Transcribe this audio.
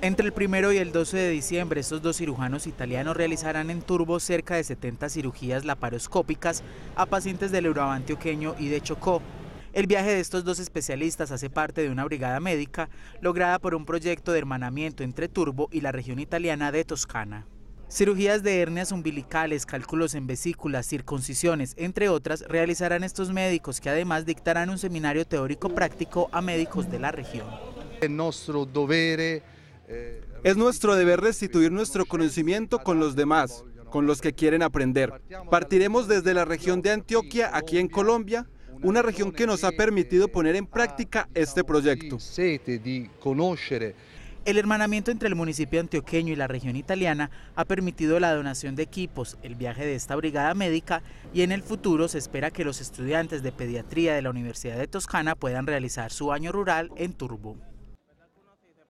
Entre el 1 y el 12 de diciembre, estos dos cirujanos italianos realizarán en Turbo cerca de 70 cirugías laparoscópicas a pacientes del oqueño y de Chocó. El viaje de estos dos especialistas hace parte de una brigada médica lograda por un proyecto de hermanamiento entre Turbo y la región italiana de Toscana. Cirugías de hernias umbilicales, cálculos en vesículas, circuncisiones, entre otras, realizarán estos médicos que además dictarán un seminario teórico práctico a médicos de la región. nuestro deber es nuestro deber restituir nuestro conocimiento con los demás, con los que quieren aprender. Partiremos desde la región de Antioquia, aquí en Colombia, una región que nos ha permitido poner en práctica este proyecto. El hermanamiento entre el municipio antioqueño y la región italiana ha permitido la donación de equipos, el viaje de esta brigada médica y en el futuro se espera que los estudiantes de pediatría de la Universidad de Toscana puedan realizar su año rural en Turbo.